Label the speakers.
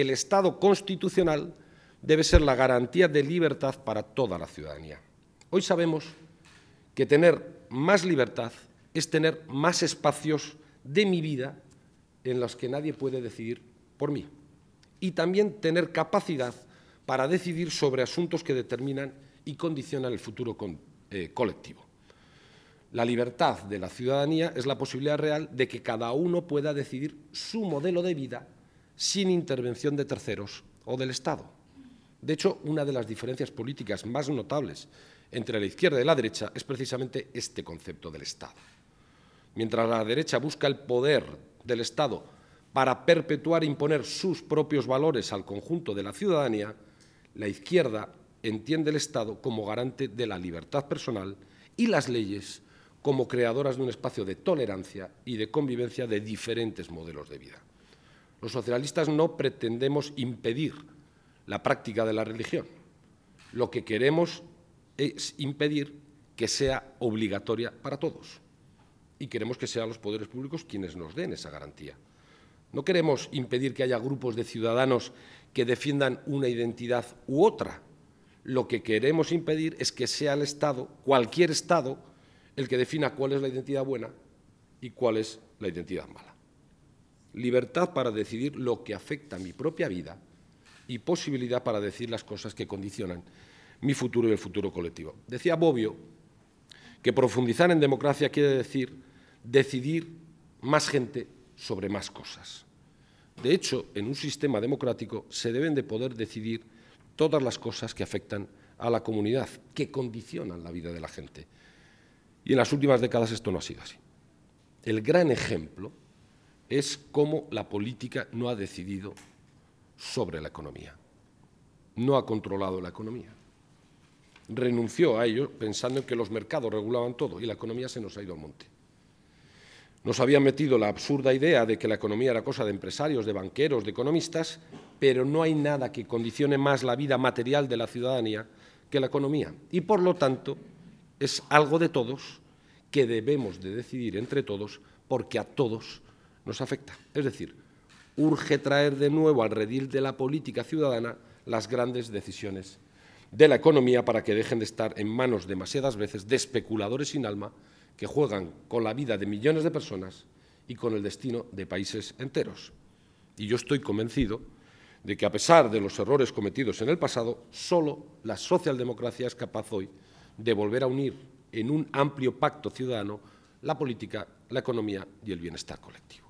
Speaker 1: el Estado constitucional debe ser la garantía de libertad para toda la ciudadanía. Hoy sabemos que tener más libertad es tener más espacios de mi vida en los que nadie puede decidir por mí. Y también tener capacidad para decidir sobre asuntos que determinan y condicionan el futuro eh, colectivo. La libertad de la ciudadanía es la posibilidad real de que cada uno pueda decidir su modelo de vida sin intervención de terceros o del Estado. De hecho, una de las diferencias políticas más notables entre la izquierda y la derecha es precisamente este concepto del Estado. Mientras la derecha busca el poder del Estado para perpetuar e imponer sus propios valores al conjunto de la ciudadanía, la izquierda entiende el Estado como garante de la libertad personal y las leyes como creadoras de un espacio de tolerancia y de convivencia de diferentes modelos de vida. Los socialistas no pretendemos impedir la práctica de la religión. Lo que queremos es impedir que sea obligatoria para todos. Y queremos que sean los poderes públicos quienes nos den esa garantía. No queremos impedir que haya grupos de ciudadanos que defiendan una identidad u otra. Lo que queremos impedir es que sea el Estado, cualquier Estado, el que defina cuál es la identidad buena y cuál es la identidad mala libertad para decidir lo que afecta a mi propia vida y posibilidad para decir las cosas que condicionan mi futuro y el futuro colectivo. Decía Bobbio que profundizar en democracia quiere decir decidir más gente sobre más cosas. De hecho, en un sistema democrático se deben de poder decidir todas las cosas que afectan a la comunidad, que condicionan la vida de la gente. Y en las últimas décadas esto no ha sido así. El gran ejemplo es como la política no ha decidido sobre la economía, no ha controlado la economía. Renunció a ello pensando en que los mercados regulaban todo y la economía se nos ha ido al monte. Nos habían metido la absurda idea de que la economía era cosa de empresarios, de banqueros, de economistas, pero no hay nada que condicione más la vida material de la ciudadanía que la economía. Y por lo tanto, es algo de todos que debemos de decidir entre todos porque a todos nos afecta. Es decir, urge traer de nuevo al redil de la política ciudadana las grandes decisiones de la economía para que dejen de estar en manos demasiadas veces de especuladores sin alma que juegan con la vida de millones de personas y con el destino de países enteros. Y yo estoy convencido de que a pesar de los errores cometidos en el pasado, solo la socialdemocracia es capaz hoy de volver a unir en un amplio pacto ciudadano la política, la economía y el bienestar colectivo.